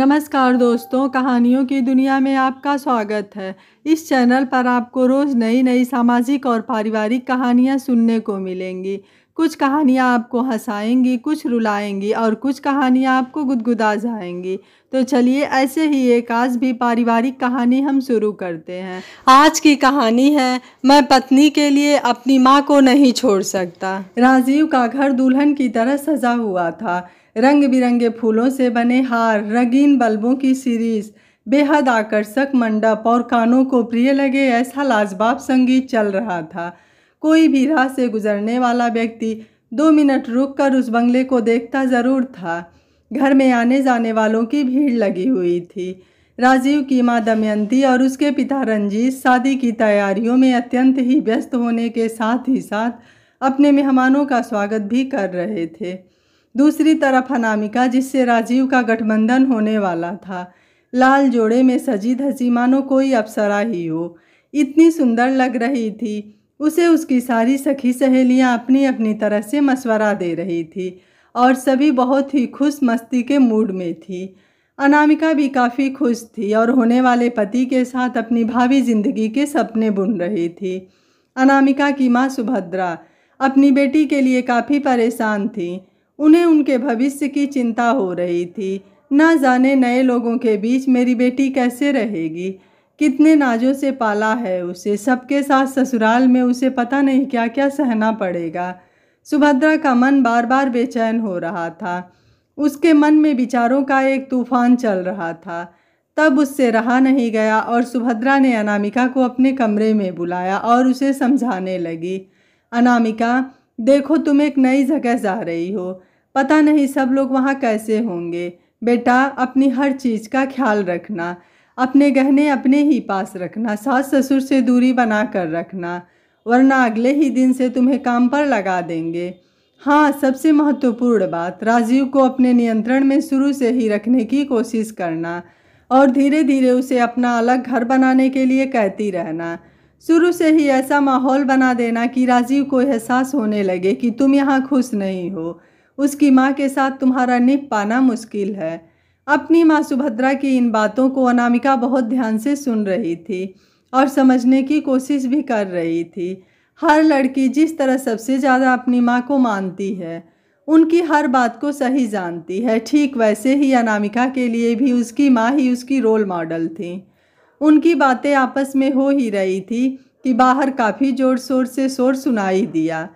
नमस्कार दोस्तों कहानियों की दुनिया में आपका स्वागत है इस चैनल पर आपको रोज़ नई नई सामाजिक और पारिवारिक कहानियाँ सुनने को मिलेंगी कुछ कहानियाँ आपको हंसाएंगी कुछ रुलाएँगी और कुछ कहानियाँ आपको गुदगुदा जाएंगी तो चलिए ऐसे ही एक आज भी पारिवारिक कहानी हम शुरू करते हैं आज की कहानी है मैं पत्नी के लिए अपनी माँ को नहीं छोड़ सकता राजीव का घर दुल्हन की तरह सजा हुआ था रंग बिरंगे फूलों से बने हार रंगीन बल्बों की सीरीज बेहद आकर्षक मंडप और कानों को प्रिय लगे ऐसा लाजवाब संगीत चल रहा था कोई भी राह से गुजरने वाला व्यक्ति दो मिनट रुककर उस बंगले को देखता ज़रूर था घर में आने जाने वालों की भीड़ लगी हुई थी राजीव की माँ दमयंती और उसके पिता रंजीत शादी की तैयारियों में अत्यंत ही व्यस्त होने के साथ ही साथ अपने मेहमानों का स्वागत भी कर रहे थे दूसरी तरफ अनामिका जिससे राजीव का गठबंधन होने वाला था लाल जोड़े में सजी धजी मानो कोई अप्सरा ही हो इतनी सुंदर लग रही थी उसे उसकी सारी सखी सहेलियां अपनी अपनी तरह से मशवरा दे रही थी और सभी बहुत ही खुश मस्ती के मूड में थी अनामिका भी काफ़ी खुश थी और होने वाले पति के साथ अपनी भावी जिंदगी के सपने बुन रही थी अनामिका की माँ सुभद्रा अपनी बेटी के लिए काफ़ी परेशान थी उन्हें उनके भविष्य की चिंता हो रही थी ना जाने नए लोगों के बीच मेरी बेटी कैसे रहेगी कितने नाजों से पाला है उसे सबके साथ ससुराल में उसे पता नहीं क्या क्या सहना पड़ेगा सुभद्रा का मन बार बार बेचैन हो रहा था उसके मन में विचारों का एक तूफान चल रहा था तब उससे रहा नहीं गया और सुभद्रा ने अनामिका को अपने कमरे में बुलाया और उसे समझाने लगी अनामिका देखो तुम एक नई जगह जा रही हो पता नहीं सब लोग वहाँ कैसे होंगे बेटा अपनी हर चीज़ का ख्याल रखना अपने गहने अपने ही पास रखना सास ससुर से दूरी बना कर रखना वरना अगले ही दिन से तुम्हें काम पर लगा देंगे हाँ सबसे महत्वपूर्ण बात राजीव को अपने नियंत्रण में शुरू से ही रखने की कोशिश करना और धीरे धीरे उसे अपना अलग घर बनाने के लिए कहती रहना शुरू से ही ऐसा माहौल बना देना कि राजीव को एहसास होने लगे कि तुम यहाँ खुश नहीं हो उसकी माँ के साथ तुम्हारा निप पाना मुश्किल है अपनी माँ सुभद्रा की इन बातों को अनामिका बहुत ध्यान से सुन रही थी और समझने की कोशिश भी कर रही थी हर लड़की जिस तरह सबसे ज़्यादा अपनी माँ को मानती है उनकी हर बात को सही जानती है ठीक वैसे ही अनामिका के लिए भी उसकी माँ ही उसकी रोल मॉडल थी उनकी बातें आपस में हो ही रही थी कि बाहर काफ़ी ज़ोर शोर से शोर सुनाई दिया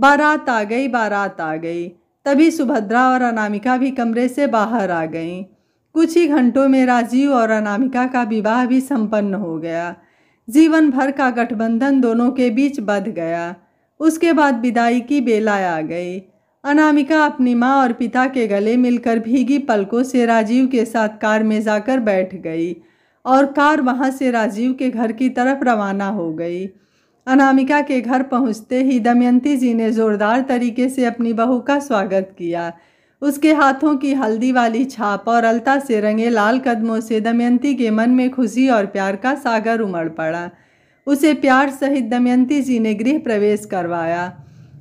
बारात आ गई बारात आ गई तभी सुभद्रा और अनामिका भी कमरे से बाहर आ गईं कुछ ही घंटों में राजीव और अनामिका का विवाह भी संपन्न हो गया जीवन भर का गठबंधन दोनों के बीच बध गया उसके बाद विदाई की बेला आ गई अनामिका अपनी माँ और पिता के गले मिलकर भीगी पलकों से राजीव के साथ कार में जाकर बैठ गई और कार वहाँ से राजीव के घर की तरफ रवाना हो गई अनामिका के घर पहुँचते ही दमयंती जी ने ज़ोरदार तरीके से अपनी बहू का स्वागत किया उसके हाथों की हल्दी वाली छाप और अलता से रंगे लाल कदमों से दमयंती के मन में खुशी और प्यार का सागर उमड़ पड़ा उसे प्यार सहित दमयंती जी ने गृह प्रवेश करवाया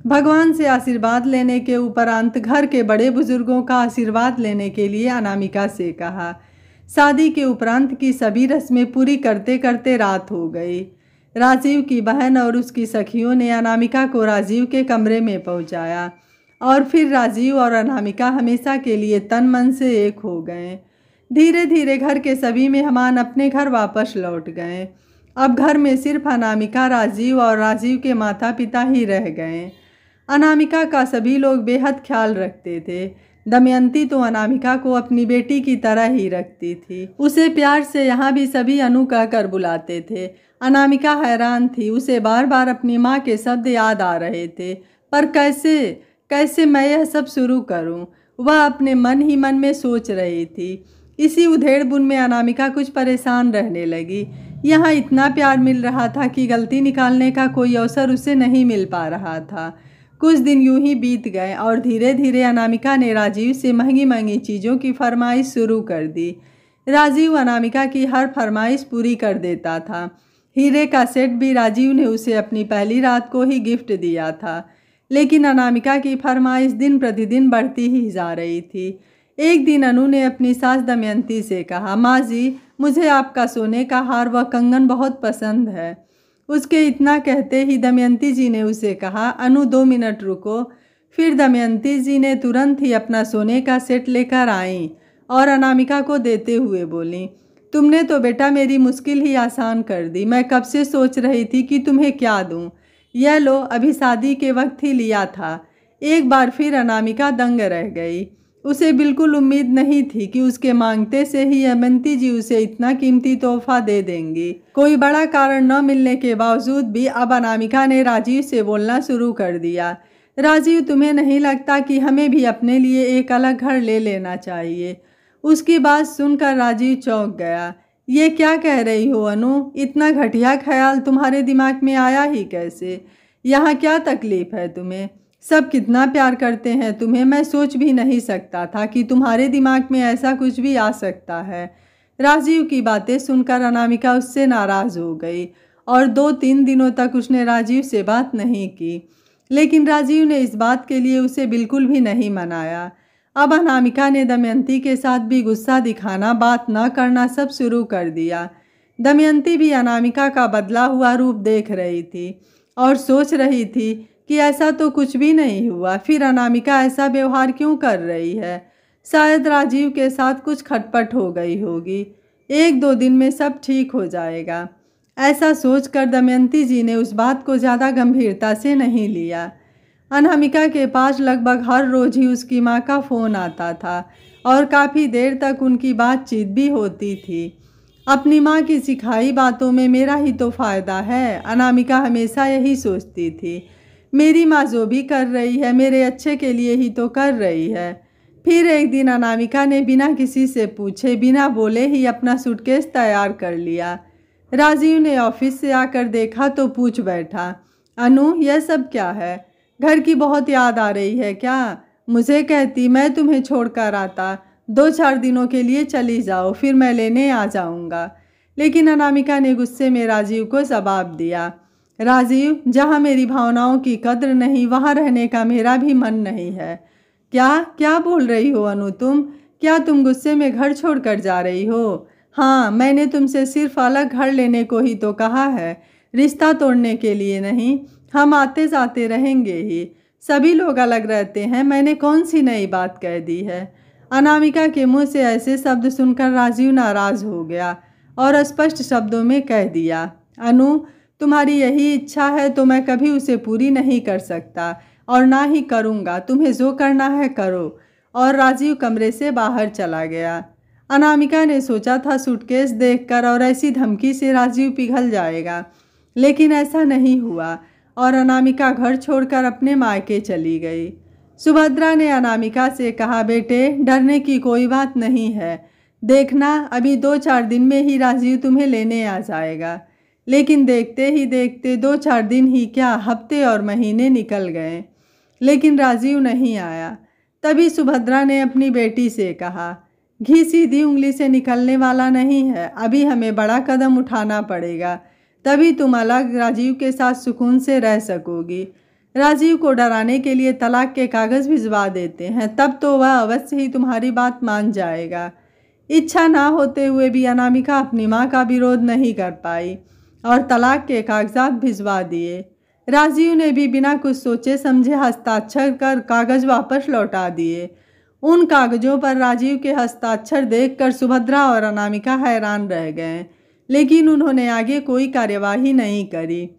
भगवान से आशीर्वाद लेने के उपरांत घर के बड़े बुजुर्गों का आशीर्वाद लेने के लिए अनामिका से कहा शादी के उपरांत की सभी रस्में पूरी करते करते रात हो गई राजीव की बहन और उसकी सखियों ने अनामिका को राजीव के कमरे में पहुंचाया। और फिर राजीव और अनामिका हमेशा के लिए तन मन से एक हो गए धीरे धीरे घर के सभी मेहमान अपने घर वापस लौट गए अब घर में सिर्फ अनामिका राजीव और राजीव के माता पिता ही रह गए अनामिका का सभी लोग बेहद ख्याल रखते थे दमयंती तो अनामिका को अपनी बेटी की तरह ही रखती थी उसे प्यार से यहाँ भी सभी अनु कह कर बुलाते थे अनामिका हैरान थी उसे बार बार अपनी माँ के शब्द याद आ रहे थे पर कैसे कैसे मैं यह सब शुरू करूं? वह अपने मन ही मन में सोच रही थी इसी उधेड़ बुन में अनामिका कुछ परेशान रहने लगी यहाँ इतना प्यार मिल रहा था कि गलती निकालने का कोई अवसर उसे नहीं मिल पा रहा था कुछ दिन यूं ही बीत गए और धीरे धीरे अनामिका ने राजीव से महंगी महंगी चीज़ों की फरमाइश शुरू कर दी राजीव अनामिका की हर फरमाइश पूरी कर देता था हीरे का सेट भी राजीव ने उसे अपनी पहली रात को ही गिफ्ट दिया था लेकिन अनामिका की फरमाइश दिन प्रतिदिन बढ़ती ही जा रही थी एक दिन अनु ने अपनी सास दमयंती से कहा माँ जी मुझे आपका सोने का हार व कंगन बहुत पसंद है उसके इतना कहते ही दमयंती जी ने उसे कहा अनु दो मिनट रुको फिर दमयंती जी ने तुरंत ही अपना सोने का सेट लेकर आईं और अनामिका को देते हुए बोली तुमने तो बेटा मेरी मुश्किल ही आसान कर दी मैं कब से सोच रही थी कि तुम्हें क्या दूँ यह लो अभी शादी के वक्त ही लिया था एक बार फिर अनामिका दंग रह गई उसे बिल्कुल उम्मीद नहीं थी कि उसके मांगते से ही अमंती जी उसे इतना कीमती तोहफा दे देंगी कोई बड़ा कारण न मिलने के बावजूद भी अब अनामिका ने राजीव से बोलना शुरू कर दिया राजीव तुम्हें नहीं लगता कि हमें भी अपने लिए एक अलग घर ले लेना चाहिए उसकी बात सुनकर राजीव चौंक गया ये क्या कह रही हो अनु इतना घटिया ख्याल तुम्हारे दिमाग में आया ही कैसे यहाँ क्या तकलीफ़ है तुम्हें सब कितना प्यार करते हैं तुम्हें मैं सोच भी नहीं सकता था कि तुम्हारे दिमाग में ऐसा कुछ भी आ सकता है राजीव की बातें सुनकर अनामिका उससे नाराज़ हो गई और दो तीन दिनों तक उसने राजीव से बात नहीं की लेकिन राजीव ने इस बात के लिए उसे बिल्कुल भी नहीं मनाया अब अनामिका ने दमयंती के साथ भी गुस्सा दिखाना बात न करना सब शुरू कर दिया दमयंती भी अनामिका का बदला हुआ रूप देख रही थी और सोच रही थी कि ऐसा तो कुछ भी नहीं हुआ फिर अनामिका ऐसा व्यवहार क्यों कर रही है शायद राजीव के साथ कुछ खटपट हो गई होगी एक दो दिन में सब ठीक हो जाएगा ऐसा सोचकर दमयंती जी ने उस बात को ज़्यादा गंभीरता से नहीं लिया अनामिका के पास लगभग हर रोज़ ही उसकी माँ का फ़ोन आता था और काफ़ी देर तक उनकी बातचीत भी होती थी अपनी माँ की सिखाई बातों में मेरा ही तो फ़ायदा है अनामिका हमेशा यही सोचती थी मेरी माँ जो भी कर रही है मेरे अच्छे के लिए ही तो कर रही है फिर एक दिन अनामिका ने बिना किसी से पूछे बिना बोले ही अपना सूटकेस तैयार कर लिया राजीव ने ऑफिस से आकर देखा तो पूछ बैठा अनु यह सब क्या है घर की बहुत याद आ रही है क्या मुझे कहती मैं तुम्हें छोड़कर आता दो चार दिनों के लिए चली जाओ फिर मैं लेने आ जाऊँगा लेकिन अनामिका ने गुस्से में राजीव को जवाब दिया राजीव जहाँ मेरी भावनाओं की कद्र नहीं वहाँ रहने का मेरा भी मन नहीं है क्या क्या बोल रही हो अनु तुम क्या तुम गुस्से में घर छोड़कर जा रही हो हाँ मैंने तुमसे सिर्फ अलग घर लेने को ही तो कहा है रिश्ता तोड़ने के लिए नहीं हम आते जाते रहेंगे ही सभी लोग अलग रहते हैं मैंने कौन सी नई बात कह दी है अनामिका के मुंह से ऐसे शब्द सुनकर राजीव नाराज हो गया और स्पष्ट शब्दों में कह दिया अनु तुम्हारी यही इच्छा है तो मैं कभी उसे पूरी नहीं कर सकता और ना ही करूँगा तुम्हें जो करना है करो और राजीव कमरे से बाहर चला गया अनामिका ने सोचा था सूटकेस देखकर और ऐसी धमकी से राजीव पिघल जाएगा लेकिन ऐसा नहीं हुआ और अनामिका घर छोड़कर अपने मायके चली गई सुभद्रा ने अनामिका से कहा बेटे डरने की कोई बात नहीं है देखना अभी दो चार दिन में ही राजीव तुम्हें लेने आ जाएगा लेकिन देखते ही देखते दो चार दिन ही क्या हफ्ते और महीने निकल गए लेकिन राजीव नहीं आया तभी सुभद्रा ने अपनी बेटी से कहा घी सीधी उंगली से निकलने वाला नहीं है अभी हमें बड़ा कदम उठाना पड़ेगा तभी तुम अलग राजीव के साथ सुकून से रह सकोगी राजीव को डराने के लिए तलाक के कागज़ भिजवा देते हैं तब तो वह अवश्य ही तुम्हारी बात मान जाएगा इच्छा ना होते हुए भी अनामिका अपनी माँ का विरोध नहीं कर पाई और तलाक के कागजात भिजवा दिए राजीव ने भी बिना कुछ सोचे समझे हस्ताक्षर कर कागज़ वापस लौटा दिए उन कागज़ों पर राजीव के हस्ताक्षर देखकर सुभद्रा और अनामिका हैरान रह गए लेकिन उन्होंने आगे कोई कार्यवाही नहीं करी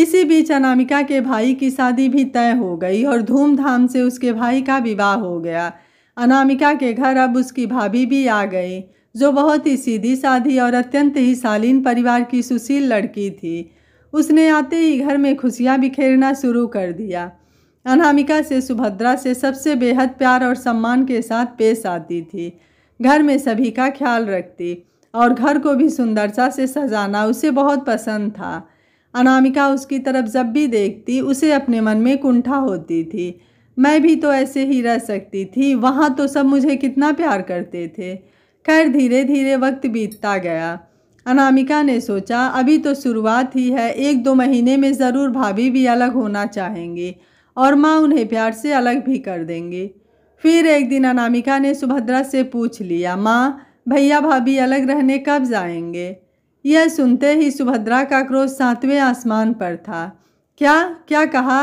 इसी बीच अनामिका के भाई की शादी भी तय हो गई और धूमधाम से उसके भाई का विवाह हो गया अनामिका के घर अब उसकी भाभी भी आ गई जो बहुत ही सीधी साधी और अत्यंत ही शालीन परिवार की सुशील लड़की थी उसने आते ही घर में खुशियाँ बिखेरना शुरू कर दिया अनामिका से सुभद्रा से सबसे बेहद प्यार और सम्मान के साथ पेश आती थी घर में सभी का ख्याल रखती और घर को भी सुंदरता से सजाना उसे बहुत पसंद था अनामिका उसकी तरफ जब भी देखती उसे अपने मन में कुंठा होती थी मैं भी तो ऐसे ही रह सकती थी वहाँ तो सब मुझे कितना प्यार करते थे खैर धीरे धीरे वक्त बीतता गया अनामिका ने सोचा अभी तो शुरुआत ही है एक दो महीने में ज़रूर भाभी भी अलग होना चाहेंगी और माँ उन्हें प्यार से अलग भी कर देंगी फिर एक दिन अनामिका ने सुभद्रा से पूछ लिया माँ भैया भाभी अलग रहने कब जाएंगे यह सुनते ही सुभद्रा का क्रोध सातवें आसमान पर था क्या क्या कहा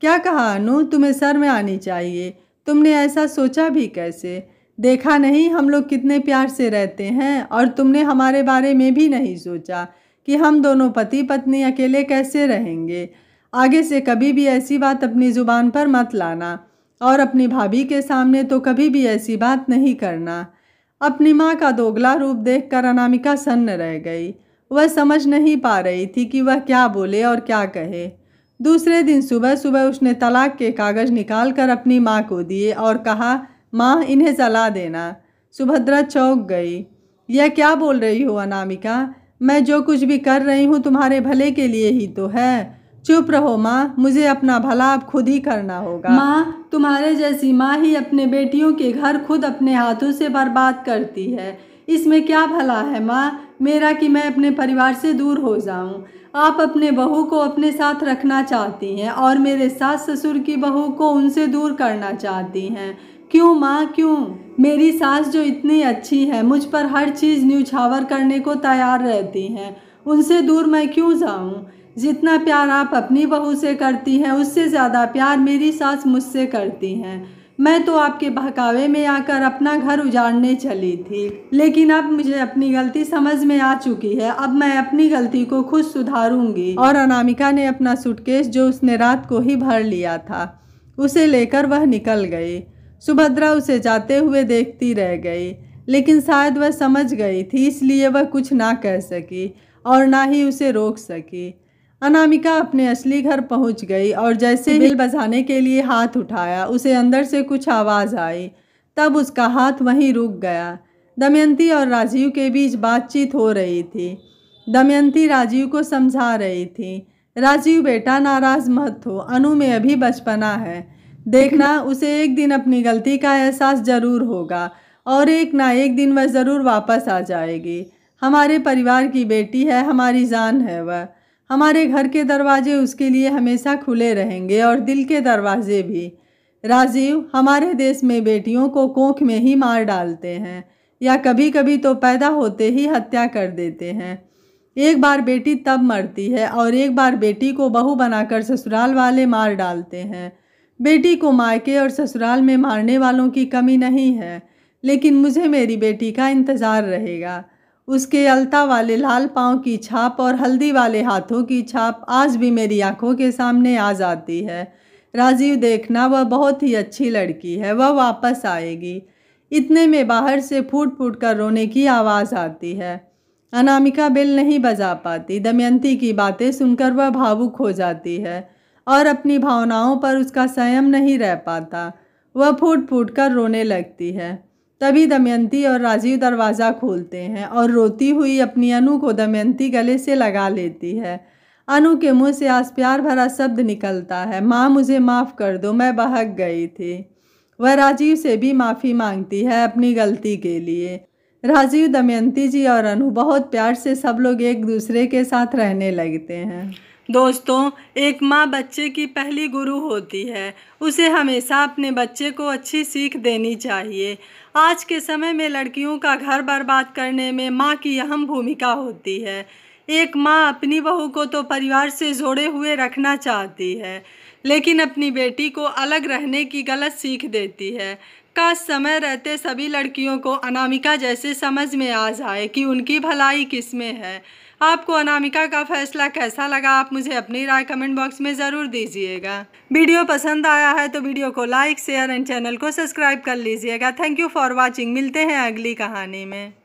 क्या कहा अनु तुम्हें सर में आनी चाहिए तुमने ऐसा सोचा भी कैसे देखा नहीं हम लोग कितने प्यार से रहते हैं और तुमने हमारे बारे में भी नहीं सोचा कि हम दोनों पति पत्नी अकेले कैसे रहेंगे आगे से कभी भी ऐसी बात अपनी ज़ुबान पर मत लाना और अपनी भाभी के सामने तो कभी भी ऐसी बात नहीं करना अपनी माँ का दोगला रूप देखकर अनामिका सन्न रह गई वह समझ नहीं पा रही थी कि वह क्या बोले और क्या कहे दूसरे दिन सुबह सुबह उसने तलाक के कागज़ निकाल कर अपनी माँ को दिए और कहा माँ इन्हें जला देना सुभद्रा चौंक गई यह क्या बोल रही हो अनामिका मैं जो कुछ भी कर रही हूँ तुम्हारे भले के लिए ही तो है चुप रहो माँ मुझे अपना भला अब खुद ही करना होगा माँ तुम्हारे जैसी माँ ही अपने बेटियों के घर खुद अपने हाथों से बर्बाद करती है इसमें क्या भला है माँ मेरा कि मैं अपने परिवार से दूर हो जाऊँ आप अपने बहू को अपने साथ रखना चाहती हैं और मेरे सास ससुर की बहू को उनसे दूर करना चाहती हैं क्यों माँ क्यों मेरी सास जो इतनी अच्छी है मुझ पर हर चीज़ न्यूछावर करने को तैयार रहती हैं उनसे दूर मैं क्यों जाऊँ जितना प्यार आप अपनी बहू से करती हैं उससे ज़्यादा प्यार मेरी सास मुझसे करती हैं मैं तो आपके बहकावे में आकर अपना घर उजाड़ने चली थी लेकिन अब मुझे अपनी गलती समझ में आ चुकी है अब मैं अपनी गलती को खुद सुधारूंगी और अनामिका ने अपना सूटकेस जो उसने रात को ही भर लिया था उसे लेकर वह निकल गई सुभद्रा उसे जाते हुए देखती रह गई लेकिन शायद वह समझ गई थी इसलिए वह कुछ ना कह सकी और ना ही उसे रोक सकी अनामिका अपने असली घर पहुंच गई और जैसे बिल बजाने के लिए हाथ उठाया उसे अंदर से कुछ आवाज़ आई तब उसका हाथ वहीं रुक गया दमयंती और राजीव के बीच बातचीत हो रही थी दमयंती राजीव को समझा रही थी राजीव बेटा नाराज़ मत हो अनु में अभी बचपना है देखना उसे एक दिन अपनी गलती का एहसास ज़रूर होगा और एक ना एक दिन वह ज़रूर वापस आ जाएगी हमारे परिवार की बेटी है हमारी जान है वह हमारे घर के दरवाजे उसके लिए हमेशा खुले रहेंगे और दिल के दरवाजे भी राजीव हमारे देश में बेटियों को कोख में ही मार डालते हैं या कभी कभी तो पैदा होते ही हत्या कर देते हैं एक बार बेटी तब मरती है और एक बार बेटी को बहू बनाकर ससुराल वाले मार डालते हैं बेटी को मायके और ससुराल में मारने वालों की कमी नहीं है लेकिन मुझे मेरी बेटी का इंतज़ार रहेगा उसके अलता वाले लाल पाँव की छाप और हल्दी वाले हाथों की छाप आज भी मेरी आंखों के सामने आ जाती है राजीव देखना वह बहुत ही अच्छी लड़की है वह वापस आएगी इतने में बाहर से फूट फूट कर रोने की आवाज़ आती है अनामिका बिल नहीं बजा पाती दमयंती की बातें सुनकर वह भावुक हो जाती है और अपनी भावनाओं पर उसका संयम नहीं रह पाता वह फूट फूट कर रोने लगती है तभी दमयंती और राजीव दरवाज़ा खोलते हैं और रोती हुई अपनी अनु को दमयंती गले से लगा लेती है अनु के मुंह से आज प्यार भरा शब्द निकलता है माँ मुझे माफ़ कर दो मैं बहक गई थी वह राजीव से भी माफ़ी मांगती है अपनी गलती के लिए राजीव दमयंती जी और अनु बहुत प्यार से सब लोग एक दूसरे के साथ रहने लगते हैं दोस्तों एक माँ बच्चे की पहली गुरु होती है उसे हमेशा अपने बच्चे को अच्छी सीख देनी चाहिए आज के समय में लड़कियों का घर बर्बाद करने में माँ की अहम भूमिका होती है एक माँ अपनी बहू को तो परिवार से जोड़े हुए रखना चाहती है लेकिन अपनी बेटी को अलग रहने की गलत सीख देती है का समय रहते सभी लड़कियों को अनामिका जैसे समझ में आ जाए कि उनकी भलाई किस में है आपको अनामिका का फैसला कैसा लगा आप मुझे अपनी राय कमेंट बॉक्स में ज़रूर दीजिएगा वीडियो पसंद आया है तो वीडियो को लाइक शेयर एंड चैनल को सब्सक्राइब कर लीजिएगा थैंक यू फॉर वॉचिंग मिलते हैं अगली कहानी में